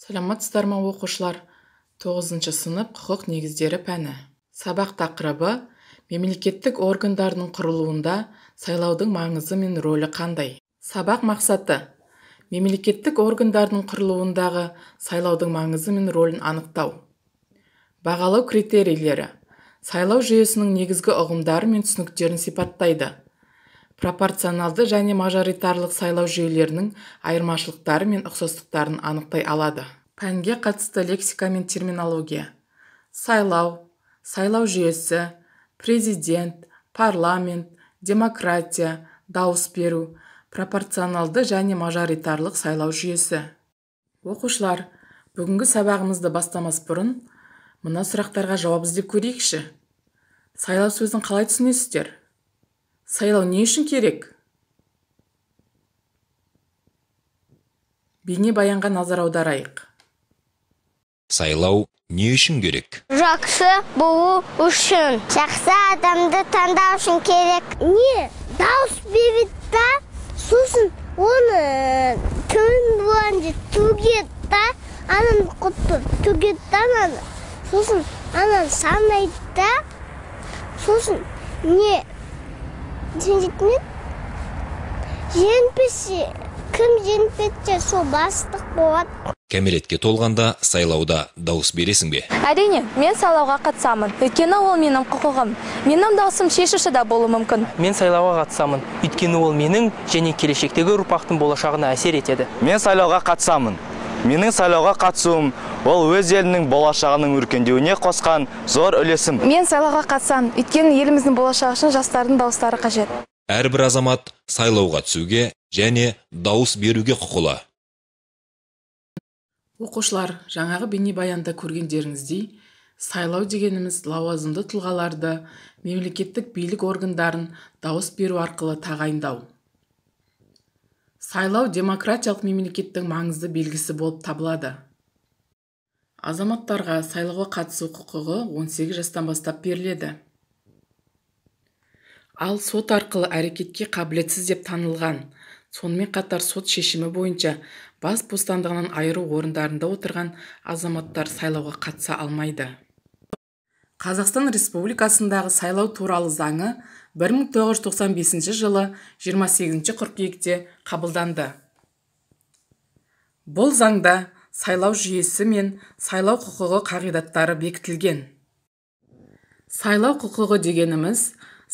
сәлеметсіздер ма оқушылар тоғызыншы сынып құқық негіздері пәні сабақ тақырыбы мемлекеттік органдардың құрылуында сайлаудың маңызы мен рөлі қандай сабақ мақсаты мемлекеттік органдардың құрылуындағы сайлаудың маңызы мен рөлін анықтау бағалау критерийлері сайлау жүйесінің негізгі ұғымдары мен түсініктерін сипаттайды пропорционалды және мажоритарлық сайлау жүйелерінің айырмашылықтары мен ұқсастықтарын анықтай алады пәнге қатысты лексика мен терминология сайлау сайлау жүйесі президент парламент демократия дауыс беру пропорционалды және мажоритарлық сайлау жүйесі оқушылар бүгінгі сабағымызды бастамас бұрын мына сұрақтарға жауап іздеп көрейікші сайлау сөзін қалай түсінесіздер сайлау не үшін керек баянға назар аударайық сайлау не үшін керек жақсы болу үшін жақсы адамды таңдау үшін керек не дауыс береді да сосын оны кім болан төгеді да ананы құтты төгеді да ананы сосын ананы санайды да сосын не жеңетінен жеңпесе кім жеңпетсе сол бастық болады кәмелетке толғанда сайлауда дауыс бересің бе әрине мен сайлауға қатысамын өйткені ол менің құқығым менің дауысым шешуші да болуы мүмкін мен сайлауға қатысамын өйткені ол менің және келешектегі ұрпақтың болашағына әсер етеді мен сайлауға қатысамын менің сайлауға қатысуым ол өз елінің болашағының өркендеуіне қосқан зор үлесім мен сайлауға қатысамын өйткені еліміздің болашағы үшін жастардың дауыстары қажет әрбір азамат сайлауға түсуге және дауыс беруге құқылы оқушылар жаңағы баянда көргендеріңіздей сайлау дегеніміз лауазымды тұлғаларды мемлекеттік билік органдарын дауыс беру арқылы тағайындау сайлау демократиялық мемлекеттің маңызды белгісі болып табылады азаматтарға сайлауға қатысу құқығы 18 жастан бастап беріледі ал сот арқылы әрекетке қабілетсіз деп танылған сонымен қатар сот шешімі бойынша бас бостандығынан айыру орындарында отырған азаматтар сайлауға қатыса алмайды қазақстан республикасындағы сайлау туралы заңы 1995 жылы 28 қыркүйекте қабылданды бұл заңда сайлау жүйесі мен сайлау құқығы қағидаттары бекітілген сайлау құқығы дегеніміз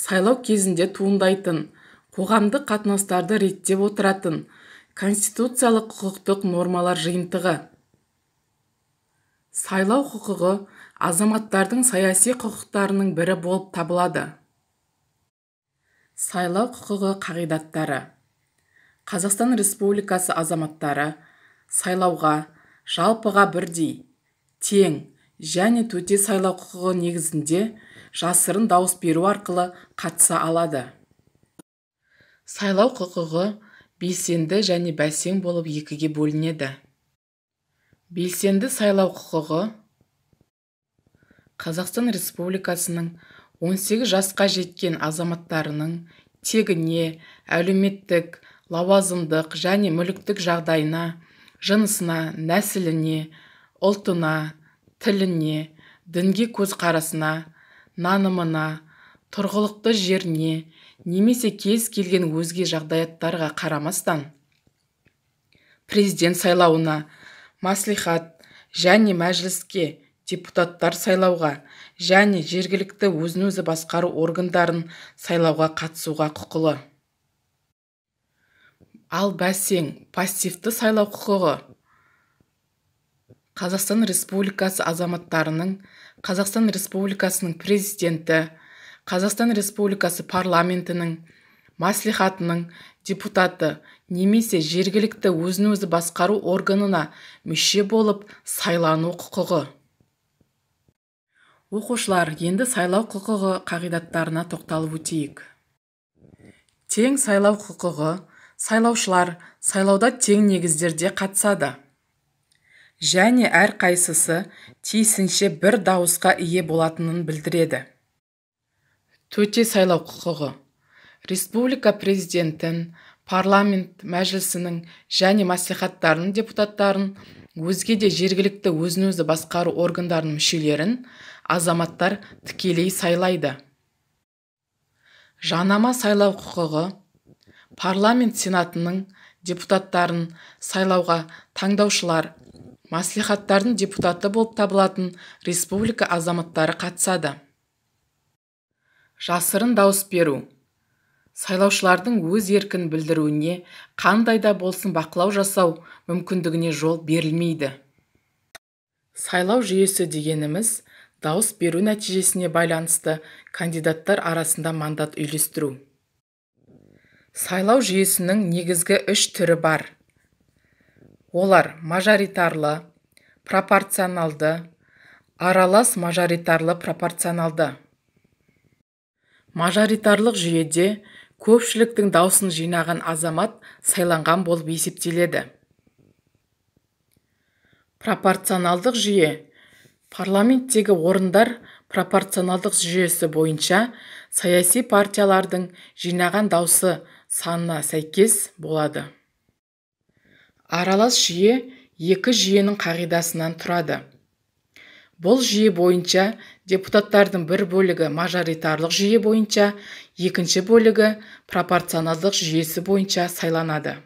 сайлау кезінде туындайтын қоғамдық қатынастарды реттеп отыратын конституциялық құқықтық нормалар жиынтығы сайлау құқығы азаматтардың саяси құқықтарының бірі болып табылады сайлау құқығы қағидаттары қазақстан республикасы азаматтары сайлауға жалпыға бірдей тең және төте сайлау құқығы негізінде жасырын дауыс беру арқылы қатыса алады сайлау құқығы белсенді және бәсең болып екіге бөлінеді белсенді сайлау құқығы қазақстан республикасының 18 жасқа жеткен азаматтарының тегіне әлеуметтік лауазымдық және мүліктік жағдайына жынысына нәсіліне ұлтына тіліне дінге көзқарасына нанымына тұрғылықты жеріне немесе кез келген өзге жағдаяттарға қарамастан президент сайлауына маслихат және мәжіліске депутаттар сайлауға және жергілікті өзін өзі басқару органдарын сайлауға қатысуға құқылы ал бәсең пассивті сайлау құқығы қазақстан республикасы азаматтарының қазақстан республикасының президенті қазақстан республикасы парламентінің маслихатының депутаты немесе жергілікті өзін өзі басқару органына мүше болып сайлану құқығы оқушылар енді сайлау құқығы қағидаттарына тоқталып өтейік тең сайлау құқығы сайлаушылар сайлауда тең негіздерде қатысады және әр қайсысы тиісінше бір дауысқа ие болатынын білдіреді төте сайлау құқығы республика президентін парламент мәжілісінің және мәслихаттарының депутаттарын өзге де жергілікті өзін өзі басқару органдарының мүшелерін азаматтар тікелей сайлайды жанама сайлау құқығы парламент сенатының депутаттарын сайлауға таңдаушылар маслихаттардың депутаты болып табылатын республика азаматтары қатысады жасырын дауыс беру сайлаушылардың өз еркін білдіруіне қандай да болсын бақылау жасау мүмкіндігіне жол берілмейді сайлау жүйесі дегеніміз дауыс беру нәтижесіне байланысты кандидаттар арасында мандат үйлестіру сайлау жүйесінің негізгі үш түрі бар олар мажоритарлы пропорционалды аралас мажоритарлы пропорционалды мажоритарлық жүйеде көпшіліктің даусын жинаған азамат сайланған болып есептеледі пропорционалдық жүйе парламенттегі орындар пропорционалдық жүйесі бойынша саяси партиялардың жинаған даусы санына сәйкес болады аралас жүйе екі жүйенің қағидасынан тұрады бұл жүйе бойынша депутаттардың бір бөлігі мажоритарлық жүйе бойынша екінші бөлігі пропорционалдық жүйесі бойынша сайланады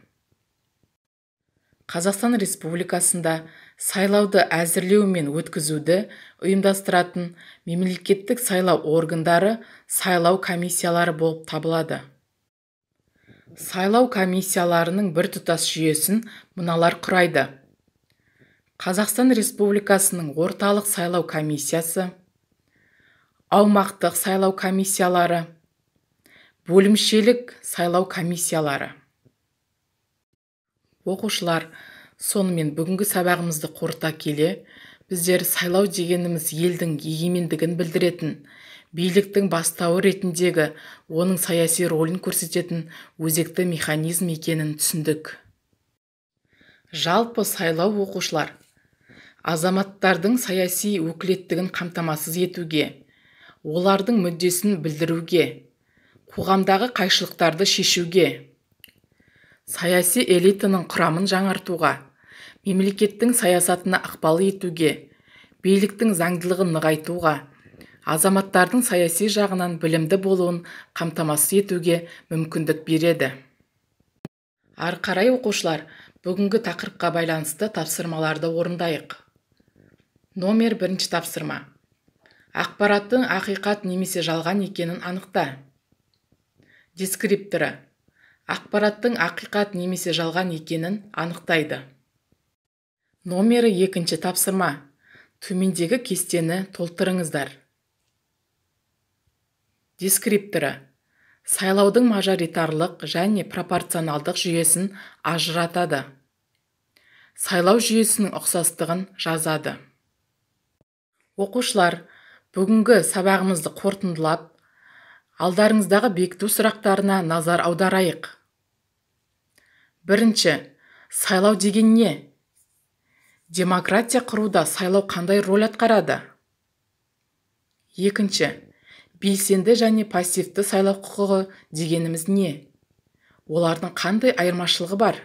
қазақстан республикасында сайлауды әзірлеу мен өткізуді ұйымдастыратын мемлекеттік сайлау органдары сайлау комиссиялары болып табылады сайлау комиссияларының біртұтас жүйесін мыналар құрайды қазақстан республикасының орталық сайлау комиссиясы аумақтық сайлау комиссиялары бөлімшелік сайлау комиссиялары оқушылар сонымен бүгінгі сабағымызды қорыта келе біздер сайлау дегеніміз елдің егемендігін білдіретін биліктің бастауы ретіндегі оның саяси рөлін көрсететін өзекті механизм екенін түсіндік жалпы сайлау оқушылар азаматтардың саяси өкілеттігін қамтамасыз етуге олардың мүддесін білдіруге қоғамдағы қайшылықтарды шешуге саяси элитаның құрамын жаңартуға мемлекеттің саясатына ықпал етуге биліктің заңдылығын нығайтуға азаматтардың саяси жағынан білімді болуын қамтамасыз етуге мүмкіндік береді ары қарай оқушылар бүгінгі тақырыпқа байланысты тапсырмаларды орындайық номер бірінші тапсырма ақпараттың ақиқат немесе жалған екенін анықта дескрипторы ақпараттың ақиқат немесе жалған екенін анықтайды номері екінші тапсырма төмендегі кестені толтырыңыздар дескрипторы сайлаудың мажоритарлық және пропорционалдық жүйесін ажыратады сайлау жүйесінің ұқсастығын жазады оқушылар бүгінгі сабағымызды қорытындылап алдарыңыздағы бекіту сұрақтарына назар аударайық бірінші сайлау деген не демократия құруда сайлау қандай рөл атқарады екінші белсенді және пассивті сайлау құқығы дегеніміз не олардың қандай айырмашылығы бар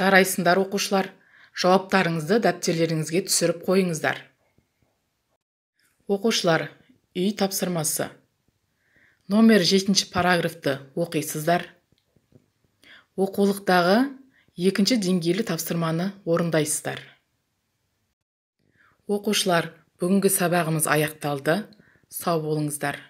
жарайсыңдар оқушылар жауаптарыңызды дәптерлеріңізге түсіріп қойыңыздар оқушылар үй тапсырмасы номер жетінші параграфты оқисыздар оқулықтағы екінші деңгейлі тапсырманы орындайсыздар оқушылар бүгінгі сабағымыз аяқталды сау болыңыздар